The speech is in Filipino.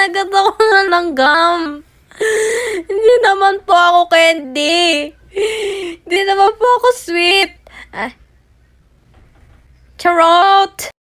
Nagat ako ng langgam. Hindi naman po ako candy. Hindi naman po ako sweet. Ah. Charot!